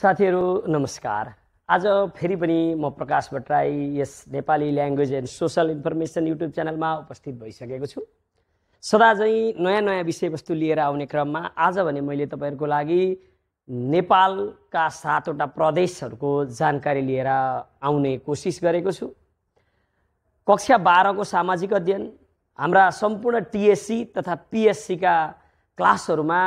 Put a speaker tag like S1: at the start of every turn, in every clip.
S1: साथीहरू नमस्कार आज फेरि पनि म प्रकाश भट्टराई यस Nepali language and social information YouTube च्यानलमा उपस्थित भइसकेको छु सदा चाहिँ नयाँ नयाँ विषयवस्तु लिएर आउने क्रममा आज भने मैले तपाईँहरूको लागि नेपालका सातवटा प्रदेशहरूको जानकारी लिएर आउने कोसिस गरेको छु कक्षा बाह्रको सामाजिक अध्ययन हाम्रा सम्पूर्ण टिएससी तथा पिएससीका क्लासहरूमा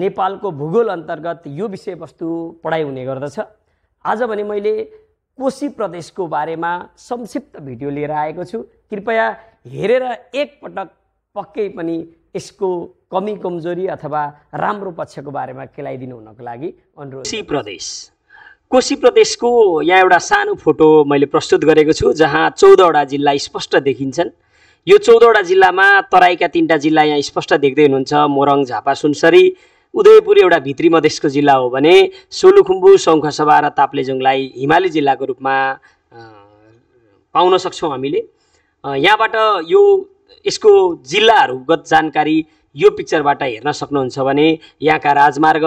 S1: नेपालको भूगोल अन्तर्गत यो विषयवस्तु पढाइ हुने गर्दछ आज भने मैले कोशी प्रदेशको बारेमा संक्षिप्त भिडियो लिएर आएको छु कृपया हेरेर एकपटक पक्कै पनि यसको कमी कमजोरी अथवा राम्रो पक्षको बारेमा केलाइदिनु हुनको लागि अनुरोध कोशी प्रदेश कोशी प्रदेशको यहाँ एउटा सानो फोटो मैले प्रस्तुत गरेको छु जहाँ चौधवटा जिल्ला स्पष्ट देखिन्छन् यो चौधवटा जिल्लामा तराईका तिनवटा जिल्ला यहाँ स्पष्ट देख्दै हुनुहुन्छ मोरङ झापा सुनसरी उदयपुर एउटा भित्री मधेसको जिल्ला हो भने सोलुखुम्बु शङ्खसभा र ताप्लेजुङलाई हिमाली जिल्लाको रूपमा पाउन सक्छौँ हामीले यहाँबाट यो यसको जिल्लाहरूगत जानकारी यो पिक्चरबाट हेर्न सक्नुहुन्छ भने यहाँका राजमार्ग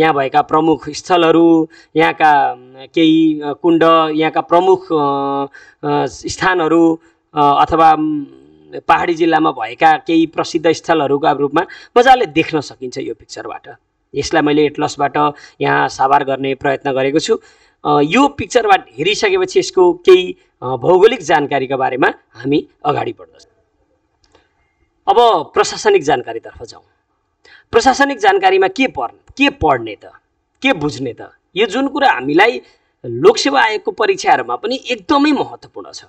S1: यहाँ भएका प्रमुख स्थलहरू यहाँका केही कुण्ड यहाँका प्रमुख स्थानहरू अथवा पहाडी जिल्लामा भएका केही प्रसिद्ध स्थलहरूका रूपमा मजाले देख्न सकिन्छ यो पिक्चरबाट यसलाई मैले एटलसबाट यहाँ साभार गर्ने प्रयत्न गरेको छु यो पिक्चरबाट हेरिसकेपछि यसको केही भौगोलिक जानकारीको बारेमा हामी अगाडि बढ्दछौँ अब प्रशासनिक जानकारीतर्फ जाउँ प्रशासनिक जानकारीमा के पर्ने के पढ्ने त के बुझ्ने त यो जुन कुरा हामीलाई लोकसेवा आयोगको परीक्षाहरूमा पनि एकदमै महत्त्वपूर्ण छ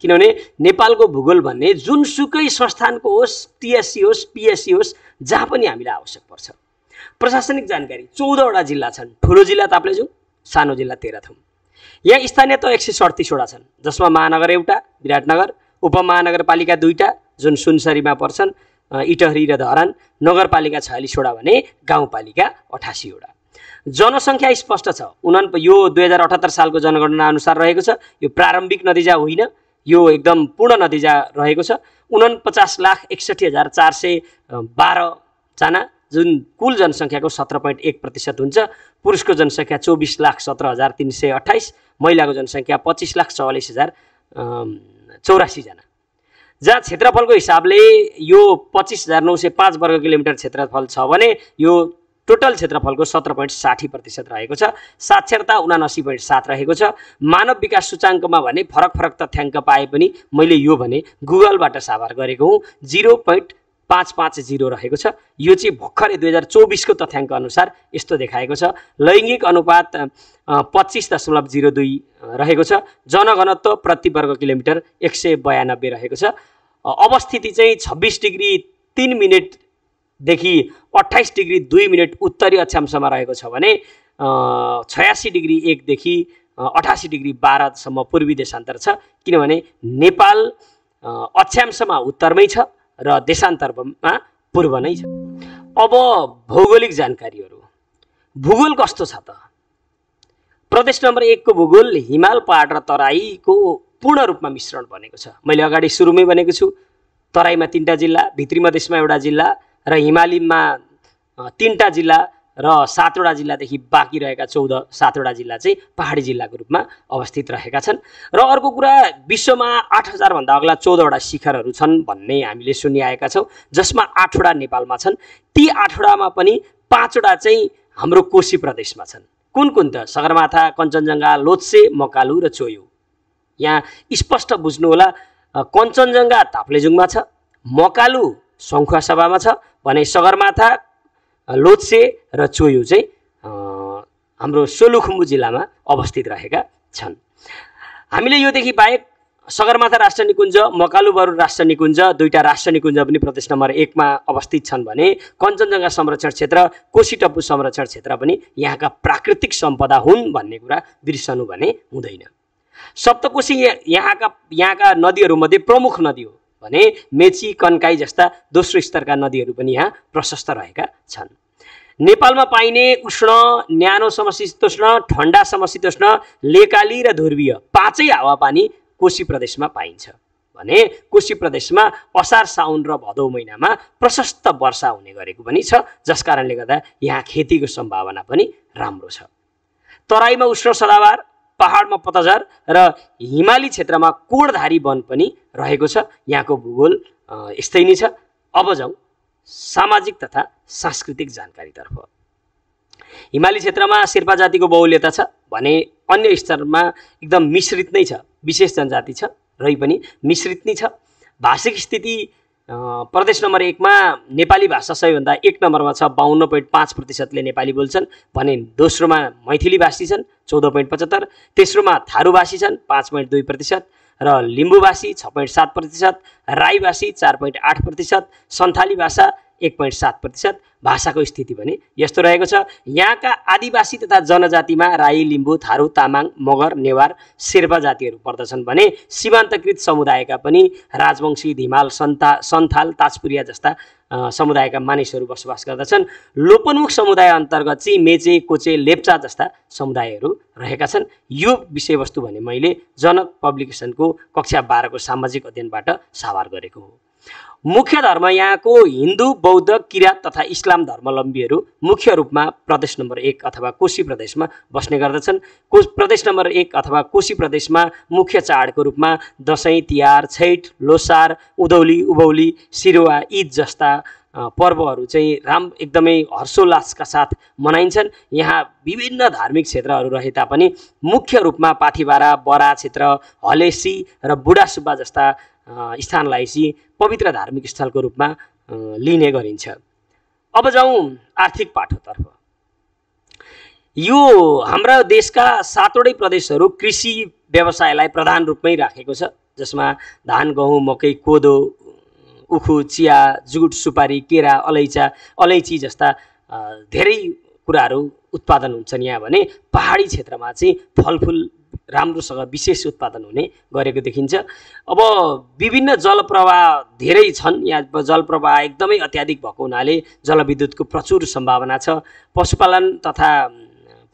S1: किनभने नेपालको भूगोल भन्ने जुनसुकै संस्थानको होस् टिएससी होस् पिएससी होस् जहाँ पनि हामीलाई आवश्यक पर्छ प्रशासनिक जानकारी चौधवटा जिल्ला छन् ठुलो जिल्ला ताप्लेजुङ सानो जिल्ला थौँ यहाँ स्थानीय त एक सय सडतिसवटा छन् जसमा महानगर एउटा विराटनगर उपमहानगरपालिका दुईवटा जुन सुनसरीमा पर्छन् इटहरी र धरान नगरपालिका छयालिसवटा भने गाउँपालिका अठासीवटा जनसङ्ख्या स्पष्ट छ उना यो दुई हजार अठहत्तर सालको जनगणना अनुसार रहेको छ यो प्रारम्भिक नतिजा होइन यो एकदम पूर्ण नतिजा रहेको छ उनपचास लाख एकसठी हजार चार सय बाह्रजना जुन कुल जनसङ्ख्याको सत्र पोइन्ट एक प्रतिशत हुन्छ पुरुषको जनसङ्ख्या चौबिस लाख सत्र हजार तिन सय अठाइस महिलाको जनसङ्ख्या पच्चिस लाख चौवालिस हजार चौरासीजना जहाँ क्षेत्रफलको हिसाबले यो पच्चिस हजार नौ सय पाँच वर्ग किलोमिटर क्षेत्रफल छ भने यो टोटल क्षेत्रफलको सत्र पोइन्ट साठी प्रतिशत रहेको छ साक्षरता उनासी पोइन्ट सात रहेको छ मानव विकास सूचाङ्कमा भने फरक फरक तथ्याङ्क पाए पनि मैले यो भने गुगलबाट साभार गरेको हुँ जिरो पोइन्ट पाँच पाँच जिरो रहेको छ यो चाहिँ भर्खरै दुई हजार चौबिसको तथ्याङ्क अनुसार यस्तो देखाएको छ लैङ्गिक अनुपात पच्चिस दशमलव जिरो दुई रहेको छ जनघनत्व प्रति वर्ग किलोमिटर एक सय बयानब्बे रहेको छ अवस्थिति चाहिँ छब्बिस डिग्री तिन मिनट देखि अट्ठाइस डिग्री दुई मिनट उत्तरी अक्षांशमा रहेको छ भने छयासी डिग्री एकदेखि अठासी डिग्री बाह्रसम्म पूर्वी देशान्तर छ किनभने नेपाल अक्षांशमा उत्तरमै छ र देशान्तरमा पूर्व नै छ अब भौगोलिक जानकारीहरू भूगोल कस्तो छ त प्रदेश नम्बर एकको भूगोल हिमाल पहाड र तराईको पूर्ण रूपमा मिश्रण बनेको छ मैले अगाडि सुरुमै भनेको छु तराईमा तिनवटा जिल्ला भित्री मधेसमा एउटा जिल्ला र हिमालीमा तिनवटा जिल्ला र सातवटा जिल्लादेखि बाँकी रहेका चौध सातवटा जिल्ला चाहिँ पहाडी जिल्लाको रूपमा अवस्थित रहेका छन् र अर्को कुरा विश्वमा आठ हजारभन्दा अग्ला चौधवटा शिखरहरू छन् भन्ने हामीले सुनिआएका छौँ जसमा आठवटा नेपालमा छन् ती आठवटामा पनि पाँचवटा चाहिँ हाम्रो कोशी प्रदेशमा छन् कुन कुन त सगरमाथा कञ्चनजङ्घा लोत्से मकालु र चोयु यहाँ स्पष्ट बुझ्नुहोला कञ्चनजङ्घा ताप्लेजुङमा छ मकालु सभामा छ भने सगरमाथा लोत्से र चोयु चाहिँ हाम्रो सोलुखुम्बु जिल्लामा अवस्थित रहेका छन् हामीले योदेखि बाहेक सगरमाथा राष्ट्र निकुञ्ज मकालुबरु राष्ट्र निकुञ्ज दुईवटा राष्ट्र निकुञ्ज पनि प्रदेश नम्बर एकमा अवस्थित छन् भने कञ्चनजङ्घा संरक्षण क्षेत्र कोशी टप्पु संरक्षण क्षेत्र पनि यहाँका प्राकृतिक सम्पदा हुन् भन्ने कुरा बिर्सनु भने हुँदैन सप्तकोशी यहाँका यहाँका नदीहरूमध्ये प्रमुख नदी हो भने मेची कन्काई जस्ता दोस्रो स्तरका नदीहरू पनि यहाँ प्रशस्त रहेका छन् नेपालमा पाइने उष्ण न्यानो समशीतोष्ण ठन्डा समशीतोष्ण लेकाली र ध्रुवीय पाँचै हावापानी कोशी प्रदेशमा पाइन्छ भने कोशी प्रदेशमा असार साउन र भदौ महिनामा प्रशस्त वर्षा हुने गरेको पनि छ जस कारणले गर्दा यहाँ खेतीको सम्भावना पनि राम्रो छ तराईमा उष्ण सदाबार पहाडमा पतझर र हिमाली क्षेत्रमा कोणधारी वन पनि रहेको छ यहाँको भूगोल यस्तै नै छ अब जाउँ सामाजिक तथा सांस्कृतिक जानकारीतर्फ हिमाली क्षेत्रमा शेर्पा जातिको बहुल्यता छ भने अन्य स्तरमा एकदम मिश्रित नै छ विशेष जनजाति छ रै पनि मिश्रित नै छ भाषिक स्थिति प्रदेश नम्बर एकमा नेपाली भाषा सबैभन्दा एक नम्बरमा छ बाहन्न पोइन्ट पाँच प्रतिशतले नेपाली बोल्छन् भने दोस्रोमा मैथिली भाषी छन् चौध पोइन्ट पचहत्तर तेस्रोमा थारूभाषी छन् पाँच पोइन्ट दुई प्रतिशत र लिम्बूभाषी छ पोइन्ट सात प्रतिशत राईवासी चार पोइन्ट आठ प्रतिशत सन्थाली भाषा एक पोइन्ट सात प्रतिशत भाषाको स्थिति भने यस्तो रहेको छ यहाँका आदिवासी तथा जनजातिमा राई लिम्बू थारू तामाङ मगर नेवार शेर्पा जातिहरू पर्दछन् भने सीमान्तकृत समुदायका पनि राजवंशी धिमाल सन्ता सन्थाल ताजपुरिया जस्ता समुदायका मानिसहरू बसोबास गर्दछन् लोपन्मुख समुदाय अन्तर्गत चाहिँ मेचे कोचे लेप्चा जस्ता समुदायहरू रहेका छन् यो विषयवस्तु भने मैले जनक पब्लिकेसनको कक्षा बाह्रको सामाजिक अध्ययनबाट साभार गरेको हो मुख्य धर्म यहाँको हिन्दू बौद्ध किराँत तथा इस्लाम धर्मावलम्बीहरू मुख्य रूपमा प्रदेश नम्बर एक अथवा कोशी प्रदेशमा बस्ने गर्दछन् को प्रदेश नम्बर एक अथवा कोशी प्रदेशमा मुख्य चाडको रूपमा दसैँ तिहार छैठ लोसार उधौली उभौली सिरुवा ईद जस्ता पर्वहरू चाहिँ राम एकदमै हर्षोल्लासका साथ मनाइन्छन् यहाँ विभिन्न धार्मिक क्षेत्रहरू रहे तापनि मुख्य रूपमा पाथिबारा बरा क्षेत्र हलेसी र बुढा सुब्बा जस्ता स्थानलाई चाहिँ पवित्र धार्मिक स्थलको रूपमा लिने गरिन्छ अब जाउँ आर्थिक पाठोतर्फ यो हाम्रा देशका सातवटै प्रदेशहरू कृषि व्यवसायलाई प्रधान रूपमै राखेको छ जसमा धान गहुँ मकै कोदो उखु चिया जुट सुपारी केरा अलैँचा अलैँची जस्ता धेरै कुराहरू उत्पादन हुन्छन् यहाँ भने पहाडी क्षेत्रमा चाहिँ फलफुल राम्रोसँग विशेष उत्पादन हुने गरेको देखिन्छ अब विभिन्न जलप्रवाह धेरै छन् यहाँ जलप्रवाह एकदमै अत्याधिक भएको हुनाले जलविद्युतको प्रचुर सम्भावना छ पशुपालन तथा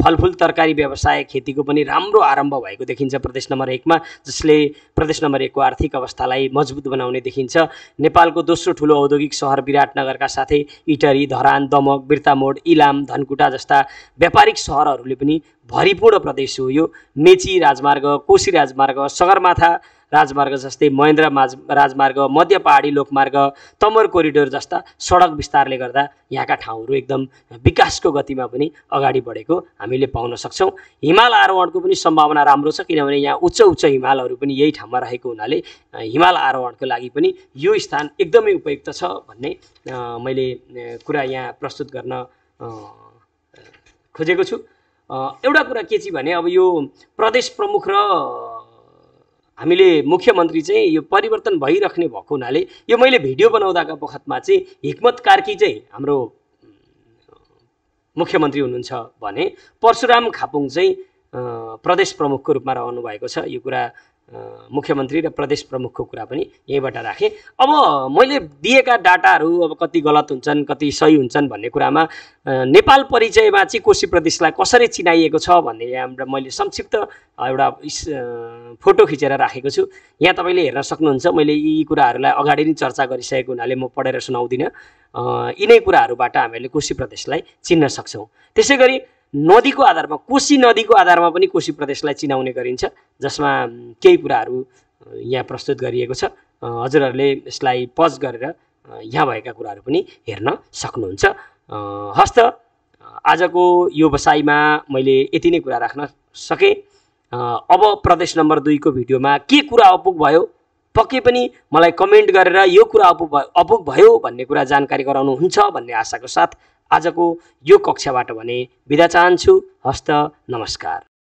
S1: फलफुल तरकारी व्यवसाय खेतीको पनि राम्रो आरम्भ भएको देखिन्छ प्रदेश नम्बर एकमा जसले प्रदेश नम्बर एकको आर्थिक अवस्थालाई मजबुत बनाउने देखिन्छ नेपालको दोस्रो ठुलो औद्योगिक सहर विराटनगरका साथै इटरी धरान दमक बिर्तामोड इलाम धनकुटा जस्ता व्यापारिक सहरहरूले पनि भरिपूर्ण प्रदेश हो यो मेची राजमार्ग कोशी राजमार्ग सगरमाथा राजमार्ग जस्तै महेन्द्र माज राजमार्ग मध्य पहाडी लोकमार्ग तमर कोरिडोर जस्ता सडक विस्तारले गर्दा यहाँका ठाउँहरू एकदम विकासको गतिमा पनि अगाडि बढेको हामीले पाउन सक्छौँ हिमाल आरोहणको पनि सम्भावना राम्रो छ किनभने यहाँ उच्च उच्च हिमालहरू पनि यही ठाउँमा रहेको हुनाले हिमाल आरोहणको लागि पनि यो स्थान एकदमै उपयुक्त छ भन्ने मैले कुरा यहाँ प्रस्तुत गर्न खोजेको छु एउटा कुरा के चाहिँ भने अब यो प्रदेश प्रमुख र हामीले मुख्यमन्त्री चाहिँ यो परिवर्तन भइराख्ने भएको हुनाले यो मैले भिडियो बनाउँदाको बखतमा चाहिँ हिक्मत कार्की चाहिँ हाम्रो मुख्यमन्त्री हुनुहुन्छ भने परशुराम खापुङ चाहिँ प्रदेश प्रमुखको रूपमा रहनु भएको छ यो कुरा मुख्यमन्त्री र प्रदेश प्रमुखको कुरा पनि यहीँबाट राखेँ अब मैले दिएका डाटाहरू अब कति गलत हुन्छन् कति सही हुन्छन् भन्ने कुरामा नेपाल परिचयमा चाहिँ कोशी प्रदेशलाई कसरी चिनाइएको छ भन्ने यहाँ मैले संक्षिप्त एउटा फोटो खिचेर राखेको छु यहाँ तपाईँले हेर्न सक्नुहुन्छ मैले यी कुराहरूलाई अगाडि नै चर्चा गरिसकेको हुनाले म पढेर सुनाउँदिनँ यिनै कुराहरूबाट हामीले कोशी प्रदेशलाई चिन्न सक्छौँ त्यसै गरी नदीको आधारमा कोशी नदीको आधारमा पनि कोशी प्रदेशलाई चिनाउने गरिन्छ जसमा केही कुराहरू यहाँ प्रस्तुत गरिएको छ हजुरहरूले यसलाई पज गरेर यहाँ भएका कुराहरू पनि हेर्न सक्नुहुन्छ हस्त आजको यो बसाइमा मैले यति नै कुरा राख्न सकेँ अब प्रदेश नम्बर दुईको भिडियोमा के कुरा अपुग भयो पक्कै पनि मलाई कमेन्ट गरेर यो कुरा अपुग भयो अपुग भयो भन्ने कुरा जानकारी गराउनुहुन्छ भन्ने आशाको साथ आजको यो कक्षाबाट भने बिदा चाहन्छु हस्त नमस्कार